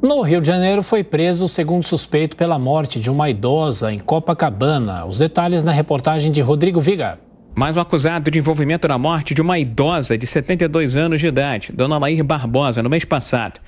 No Rio de Janeiro, foi preso o segundo suspeito pela morte de uma idosa em Copacabana. Os detalhes na reportagem de Rodrigo Viga. Mais um acusado de envolvimento na morte de uma idosa de 72 anos de idade, Dona Lair Barbosa, no mês passado.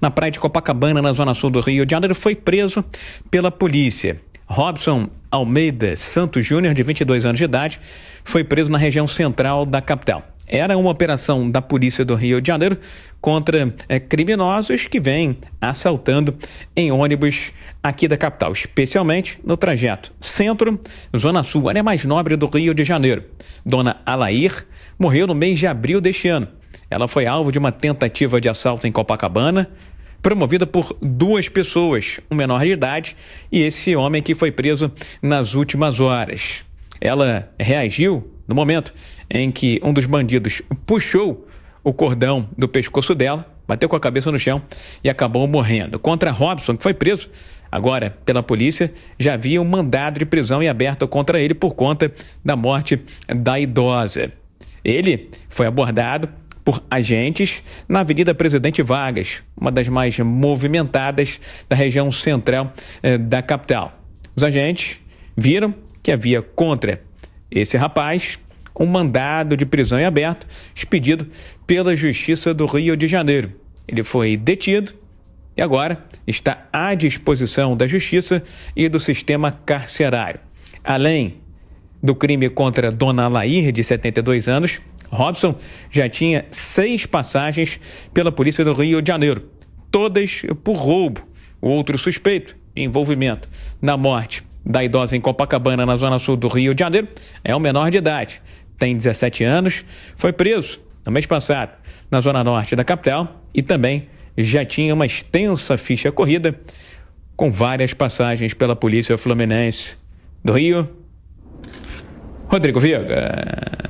Na praia de Copacabana, na zona sul do Rio de Janeiro, foi preso pela polícia. Robson Almeida Santos Júnior, de 22 anos de idade, foi preso na região central da capital. Era uma operação da polícia do Rio de Janeiro contra é, criminosos que vêm assaltando em ônibus aqui da capital, especialmente no trajeto centro, zona sul, área mais nobre do Rio de Janeiro. Dona Alair morreu no mês de abril deste ano. Ela foi alvo de uma tentativa de assalto em Copacabana, promovida por duas pessoas, um menor de idade e esse homem que foi preso nas últimas horas. Ela reagiu no momento em que um dos bandidos puxou o cordão do pescoço dela, bateu com a cabeça no chão e acabou morrendo. Contra Robson, que foi preso agora pela polícia, já havia um mandado de prisão em aberto contra ele por conta da morte da idosa. Ele foi abordado por agentes na Avenida Presidente Vargas, uma das mais movimentadas da região central eh, da capital. Os agentes viram que havia contra esse rapaz, um mandado de prisão em aberto expedido pela Justiça do Rio de Janeiro. Ele foi detido e agora está à disposição da Justiça e do sistema carcerário. Além do crime contra Dona Lair, de 72 anos, Robson já tinha seis passagens pela Polícia do Rio de Janeiro, todas por roubo. O outro suspeito, envolvimento na morte da idosa em Copacabana, na zona sul do Rio de Janeiro, é o menor de idade, tem 17 anos, foi preso no mês passado na zona norte da capital e também já tinha uma extensa ficha corrida com várias passagens pela Polícia Fluminense do Rio. Rodrigo Viga.